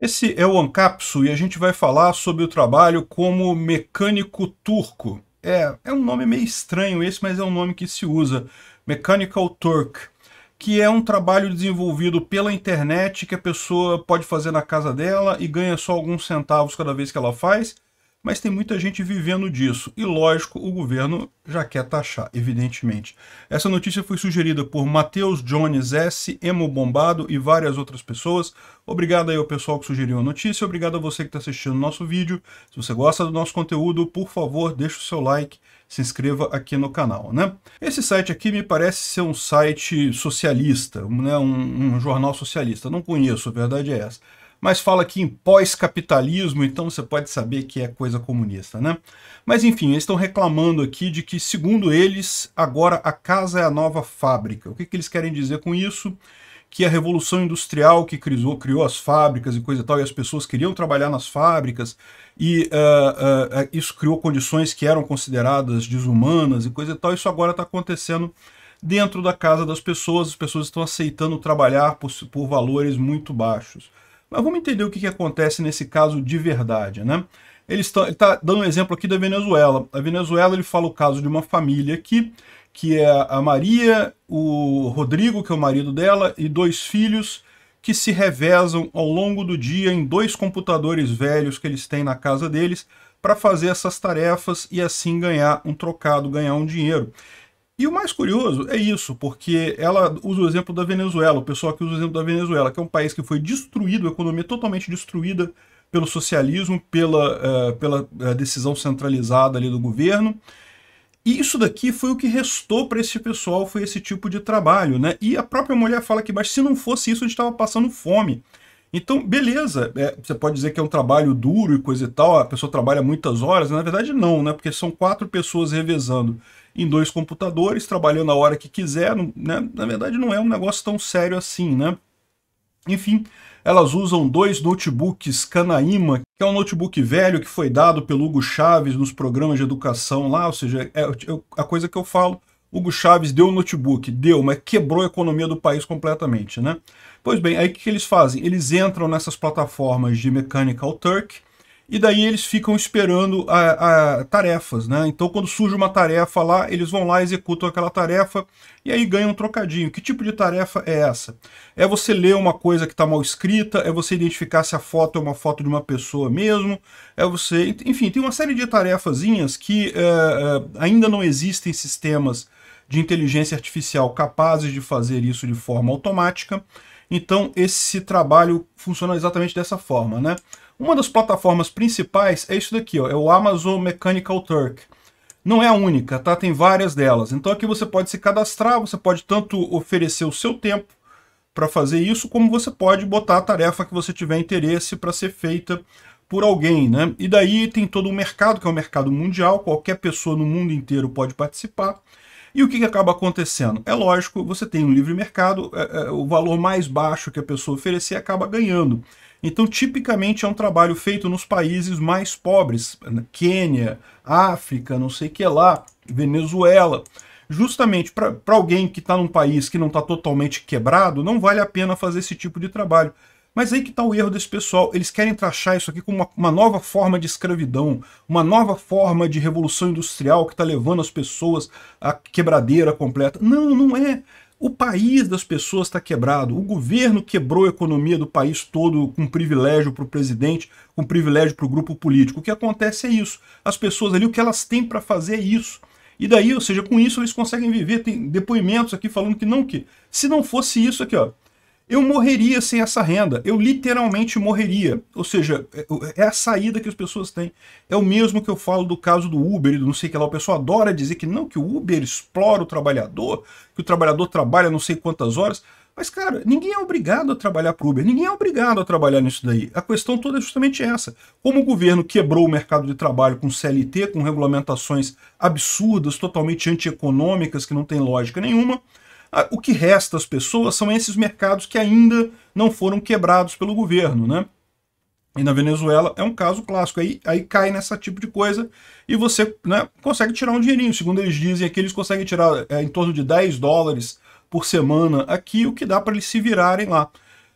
Esse é o Ancapso e a gente vai falar sobre o trabalho como mecânico turco. É, é um nome meio estranho esse, mas é um nome que se usa, Mechanical Turk, que é um trabalho desenvolvido pela internet que a pessoa pode fazer na casa dela e ganha só alguns centavos cada vez que ela faz, mas tem muita gente vivendo disso e, lógico, o governo já quer taxar, evidentemente. Essa notícia foi sugerida por Matheus Jones S, Emo Bombado e várias outras pessoas. Obrigado aí ao pessoal que sugeriu a notícia, obrigado a você que está assistindo o nosso vídeo. Se você gosta do nosso conteúdo, por favor, deixe o seu like, se inscreva aqui no canal, né? Esse site aqui me parece ser um site socialista, né? um, um jornal socialista, não conheço, a verdade é essa mas fala aqui em pós-capitalismo, então você pode saber que é coisa comunista, né? Mas enfim, eles estão reclamando aqui de que, segundo eles, agora a casa é a nova fábrica. O que, que eles querem dizer com isso? que a revolução industrial que criou, criou as fábricas e coisa e tal, e as pessoas queriam trabalhar nas fábricas, e uh, uh, isso criou condições que eram consideradas desumanas e coisa e tal, isso agora está acontecendo dentro da casa das pessoas, as pessoas estão aceitando trabalhar por, por valores muito baixos. Mas vamos entender o que, que acontece nesse caso de verdade, né? Ele está, ele está dando um exemplo aqui da Venezuela. A Venezuela, ele fala o caso de uma família aqui, que é a Maria, o Rodrigo, que é o marido dela, e dois filhos que se revezam ao longo do dia em dois computadores velhos que eles têm na casa deles para fazer essas tarefas e assim ganhar um trocado, ganhar um dinheiro. E o mais curioso é isso, porque ela usa o exemplo da Venezuela, o pessoal que usa o exemplo da Venezuela, que é um país que foi destruído, a economia totalmente destruída pelo socialismo, pela, uh, pela eh, decisão centralizada ali do governo. E isso daqui foi o que restou para esse pessoal, foi esse tipo de trabalho, né? E a própria mulher fala que, mas se não fosse isso, a gente estava passando fome. Então, beleza, é, você pode dizer que é um trabalho duro e coisa e tal, a pessoa trabalha muitas horas, na verdade não, né? Porque são quatro pessoas revezando em dois computadores, trabalhando a hora que quiser, né? Na verdade não é um negócio tão sério assim, né? Enfim, elas usam dois notebooks Canaíma, que é um notebook velho que foi dado pelo Hugo Chaves nos programas de educação lá, ou seja, é a coisa que eu falo, Hugo Chaves deu o notebook, deu, mas quebrou a economia do país completamente, né? Pois bem, aí o que eles fazem? Eles entram nessas plataformas de Mechanical Turk e daí eles ficam esperando a, a, tarefas, né? Então quando surge uma tarefa lá, eles vão lá, executam aquela tarefa e aí ganham um trocadinho. Que tipo de tarefa é essa? É você ler uma coisa que está mal escrita, é você identificar se a foto é uma foto de uma pessoa mesmo, é você... Enfim, tem uma série de tarefazinhas que é, é, ainda não existem sistemas de inteligência artificial capazes de fazer isso de forma automática. Então, esse trabalho funciona exatamente dessa forma, né? Uma das plataformas principais é isso daqui, ó, é o Amazon Mechanical Turk. Não é a única, tá? Tem várias delas. Então aqui você pode se cadastrar, você pode tanto oferecer o seu tempo para fazer isso, como você pode botar a tarefa que você tiver interesse para ser feita por alguém, né? E daí tem todo o mercado, que é um mercado mundial, qualquer pessoa no mundo inteiro pode participar. E o que, que acaba acontecendo? É lógico, você tem um livre mercado, é, é, o valor mais baixo que a pessoa oferecer acaba ganhando. Então, tipicamente, é um trabalho feito nos países mais pobres, né, Quênia, África, não sei o que lá, Venezuela. Justamente para alguém que está num país que não está totalmente quebrado, não vale a pena fazer esse tipo de trabalho. Mas aí que está o erro desse pessoal. Eles querem trachar isso aqui como uma, uma nova forma de escravidão, uma nova forma de revolução industrial que está levando as pessoas à quebradeira completa. Não, não é. O país das pessoas está quebrado, o governo quebrou a economia do país todo com privilégio para o presidente, com privilégio para o grupo político. O que acontece é isso. As pessoas ali, o que elas têm para fazer é isso. E daí, ou seja, com isso eles conseguem viver. Tem depoimentos aqui falando que não, que se não fosse isso aqui, ó, eu morreria sem essa renda. Eu literalmente morreria. Ou seja, é, é a saída que as pessoas têm. É o mesmo que eu falo do caso do Uber e do não sei o que lá. O pessoal adora dizer que não, que o Uber explora o trabalhador, que o trabalhador trabalha não sei quantas horas. Mas, cara, ninguém é obrigado a trabalhar para o Uber, ninguém é obrigado a trabalhar nisso daí. A questão toda é justamente essa. Como o governo quebrou o mercado de trabalho com CLT, com regulamentações absurdas, totalmente antieconômicas, que não tem lógica nenhuma, ah, o que resta às pessoas são esses mercados que ainda não foram quebrados pelo governo, né? E na Venezuela é um caso clássico. Aí, aí cai nessa tipo de coisa e você né, consegue tirar um dinheirinho. Segundo eles dizem aqui, eles conseguem tirar é, em torno de 10 dólares por semana aqui, o que dá para eles se virarem lá.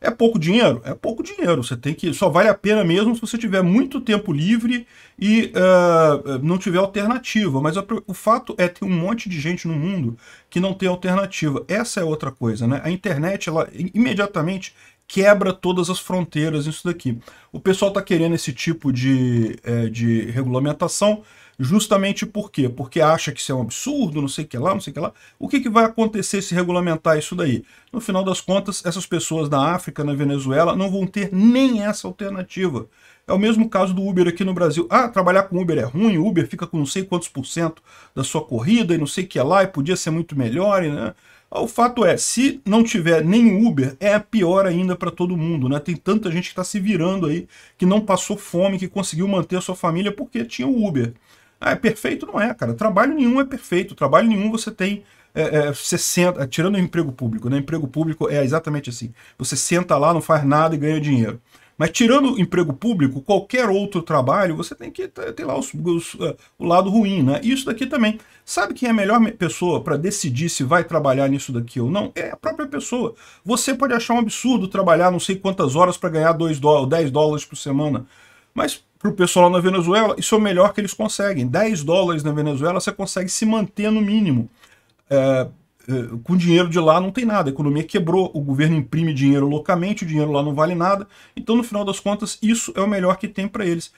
É pouco dinheiro? É pouco dinheiro. Você tem que. Só vale a pena mesmo se você tiver muito tempo livre e uh, não tiver alternativa. Mas o fato é ter um monte de gente no mundo que não tem alternativa. Essa é outra coisa, né? A internet, ela imediatamente quebra todas as fronteiras isso daqui. O pessoal está querendo esse tipo de, é, de regulamentação justamente por quê? Porque acha que isso é um absurdo, não sei o que lá, não sei o que lá. O que, que vai acontecer se regulamentar isso daí? No final das contas, essas pessoas na África, na Venezuela, não vão ter nem essa alternativa. É o mesmo caso do Uber aqui no Brasil. Ah, trabalhar com Uber é ruim, o Uber fica com não sei quantos por cento da sua corrida e não sei o que lá, e podia ser muito melhor, e, né? Ah, o fato é, se não tiver nem Uber, é pior ainda para todo mundo, né? Tem tanta gente que está se virando aí, que não passou fome, que conseguiu manter a sua família porque tinha o Uber. Ah, é perfeito? Não é, cara. Trabalho nenhum é perfeito. Trabalho nenhum você tem é, é, tirando o emprego público, né? Emprego público é exatamente assim. Você senta lá, não faz nada e ganha dinheiro. Mas tirando emprego público, qualquer outro trabalho, você tem que ter lá os, os, eh, o lado ruim, né? Isso daqui também. Sabe quem é a melhor pessoa para decidir se vai trabalhar nisso daqui ou não? É a própria pessoa. Você pode achar um absurdo trabalhar não sei quantas horas para ganhar 2 dólares, 10 dólares por semana. Mas para o pessoal na Venezuela, isso é o melhor que eles conseguem. 10 dólares na Venezuela, você consegue se manter no mínimo. É, eh, com dinheiro de lá não tem nada, a economia quebrou, o governo imprime dinheiro loucamente, o dinheiro lá não vale nada, então no final das contas isso é o melhor que tem para eles.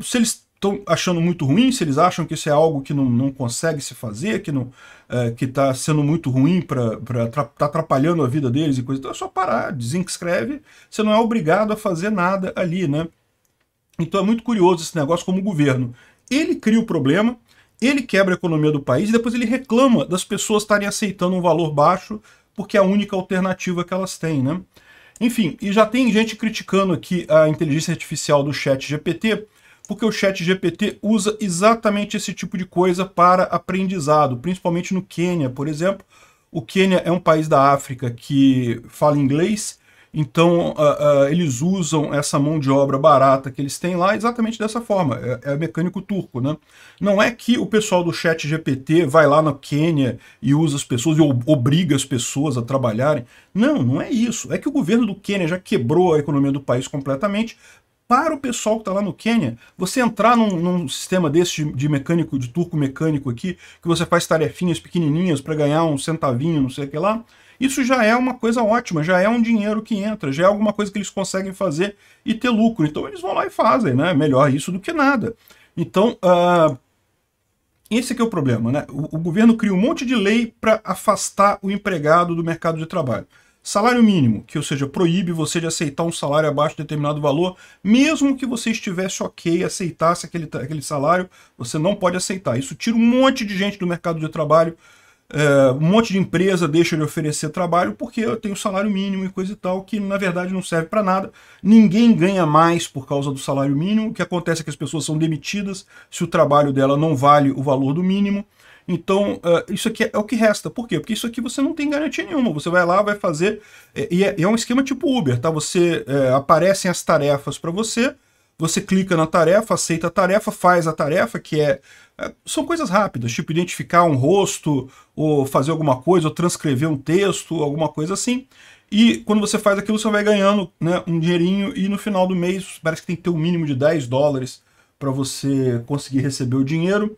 Se eles estão achando muito ruim, se eles acham que isso é algo que não, não consegue se fazer, que não é, que está sendo muito ruim, para está atrapalhando a vida deles e coisa, então é só parar, desinscreve, você não é obrigado a fazer nada ali, né? Então é muito curioso esse negócio como o governo. Ele cria o problema, ele quebra a economia do país e depois ele reclama das pessoas estarem aceitando um valor baixo porque é a única alternativa que elas têm, né? Enfim, e já tem gente criticando aqui a inteligência artificial do chat GPT, porque o chat GPT usa exatamente esse tipo de coisa para aprendizado, principalmente no Quênia, por exemplo. O Quênia é um país da África que fala inglês, então, uh, uh, eles usam essa mão de obra barata que eles têm lá exatamente dessa forma. É, é mecânico turco, né? Não é que o pessoal do chat GPT vai lá na Quênia e usa as pessoas e obriga as pessoas a trabalharem. Não, não é isso. É que o governo do Quênia já quebrou a economia do país completamente para o pessoal que está lá no Quênia, você entrar num, num sistema desse de, de, mecânico, de turco mecânico aqui, que você faz tarefinhas pequenininhas para ganhar um centavinho, não sei o que lá, isso já é uma coisa ótima, já é um dinheiro que entra, já é alguma coisa que eles conseguem fazer e ter lucro. Então eles vão lá e fazem, né? Melhor isso do que nada. Então, uh, esse que é o problema, né? O, o governo cria um monte de lei para afastar o empregado do mercado de trabalho. Salário mínimo, que ou seja, proíbe você de aceitar um salário abaixo de determinado valor, mesmo que você estivesse ok aceitasse aquele, aquele salário, você não pode aceitar. Isso tira um monte de gente do mercado de trabalho é, um monte de empresa deixa de oferecer trabalho porque eu tenho salário mínimo e coisa e tal, que na verdade não serve para nada. Ninguém ganha mais por causa do salário mínimo. O que acontece é que as pessoas são demitidas se o trabalho dela não vale o valor do mínimo. Então, uh, isso aqui é, o que resta. Por quê? Porque isso aqui você não tem garantia nenhuma. Você vai lá, vai fazer. É, e é, é um esquema tipo Uber, tá? Você é, aparecem as tarefas para você você clica na tarefa, aceita a tarefa, faz a tarefa, que é, é são coisas rápidas, tipo identificar um rosto, ou fazer alguma coisa, ou transcrever um texto, alguma coisa assim. E quando você faz aquilo, você vai ganhando né, um dinheirinho e no final do mês parece que tem que ter um mínimo de 10 dólares para você conseguir receber o dinheiro.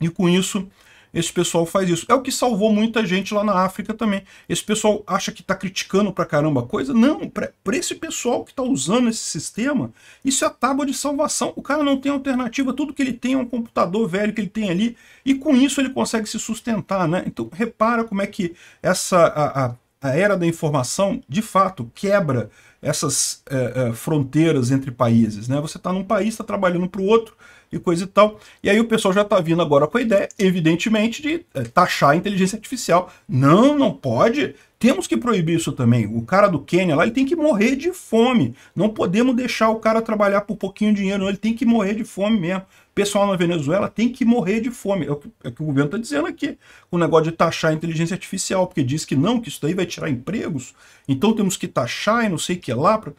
E com isso, esse pessoal faz isso. É o que salvou muita gente lá na África também. Esse pessoal acha que está criticando pra caramba a coisa. Não, para esse pessoal que está usando esse sistema, isso é a tábua de salvação. O cara não tem alternativa. Tudo que ele tem é um computador velho que ele tem ali. E com isso ele consegue se sustentar, né? Então repara como é que essa... a, a a era da informação, de fato, quebra essas é, é, fronteiras entre países. Né? Você está num país, está trabalhando para o outro, e coisa e tal. E aí o pessoal já está vindo agora com a ideia, evidentemente, de é, taxar a inteligência artificial. Não, não pode. Temos que proibir isso também. O cara do Quênia lá, ele tem que morrer de fome. Não podemos deixar o cara trabalhar por pouquinho dinheiro, não. Ele tem que morrer de fome mesmo. O pessoal na Venezuela tem que morrer de fome. É o que, é o, que o governo está dizendo aqui. O negócio de taxar a inteligência artificial, porque diz que não, que isso daí vai tirar empregos. Então temos que taxar e não sei o que lá. Pra...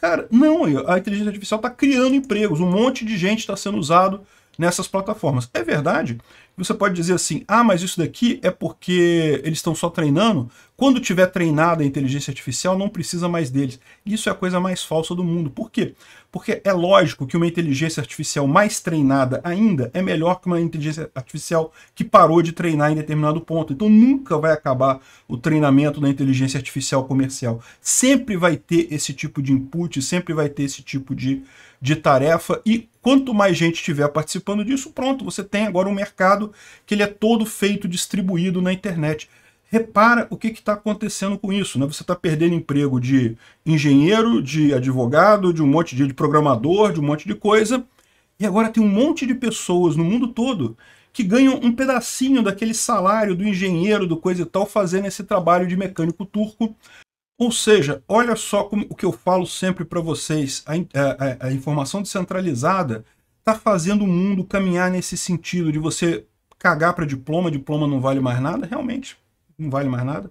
Cara, não, a inteligência artificial está criando empregos, um monte de gente está sendo usado nessas plataformas. É verdade, você pode dizer assim, ah, mas isso daqui é porque eles estão só treinando. Quando tiver treinada a inteligência artificial, não precisa mais deles. Isso é a coisa mais falsa do mundo. Por quê? Porque é lógico que uma inteligência artificial mais treinada ainda é melhor que uma inteligência artificial que parou de treinar em determinado ponto. Então nunca vai acabar o treinamento da inteligência artificial comercial. Sempre vai ter esse tipo de input, sempre vai ter esse tipo de de tarefa e quanto mais gente estiver participando disso, pronto, você tem agora um mercado que ele é todo feito, distribuído na internet. Repara o que está acontecendo com isso. Né? Você está perdendo emprego de engenheiro, de advogado, de um monte de, de programador, de um monte de coisa. E agora tem um monte de pessoas no mundo todo que ganham um pedacinho daquele salário do engenheiro, do coisa e tal, fazendo esse trabalho de mecânico turco ou seja, olha só como, o que eu falo sempre para vocês: a, a, a informação descentralizada está fazendo o mundo caminhar nesse sentido de você cagar para diploma, diploma não vale mais nada, realmente, não vale mais nada.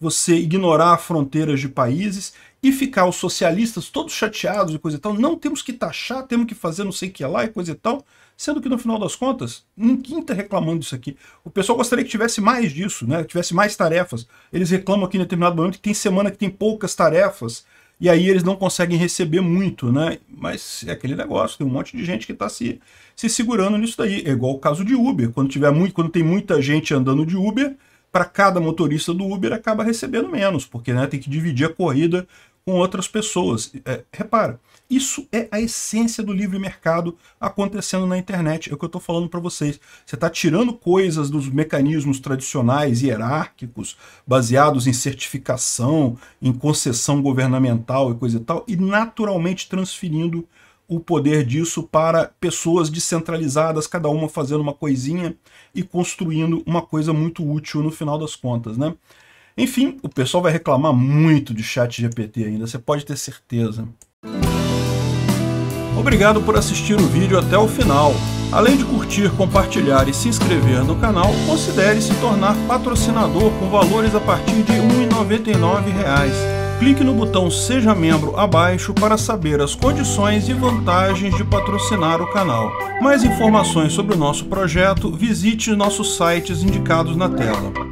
Você ignorar fronteiras de países e ficar os socialistas todos chateados e coisa e tal, não temos que taxar, temos que fazer não sei o que lá e coisa e tal, sendo que no final das contas, ninguém está reclamando disso aqui. O pessoal gostaria que tivesse mais disso, né? Que tivesse mais tarefas. Eles reclamam aqui em determinado momento que tem semana que tem poucas tarefas, e aí eles não conseguem receber muito, né? Mas é aquele negócio, tem um monte de gente que está se, se segurando nisso daí. É igual o caso de Uber, quando, tiver muito, quando tem muita gente andando de Uber, para cada motorista do Uber acaba recebendo menos, porque né, tem que dividir a corrida com outras pessoas. É, repara, isso é a essência do livre mercado acontecendo na internet. É o que eu estou falando para vocês. Você está tirando coisas dos mecanismos tradicionais, hierárquicos, baseados em certificação, em concessão governamental e coisa e tal, e naturalmente transferindo o poder disso para pessoas descentralizadas, cada uma fazendo uma coisinha e construindo uma coisa muito útil no final das contas, né? Enfim, o pessoal vai reclamar muito de chat GPT ainda, você pode ter certeza. Obrigado por assistir o vídeo até o final. Além de curtir, compartilhar e se inscrever no canal, considere se tornar patrocinador com valores a partir de R$ 1,99 clique no botão Seja Membro abaixo para saber as condições e vantagens de patrocinar o canal. Mais informações sobre o nosso projeto, visite nossos sites indicados na tela.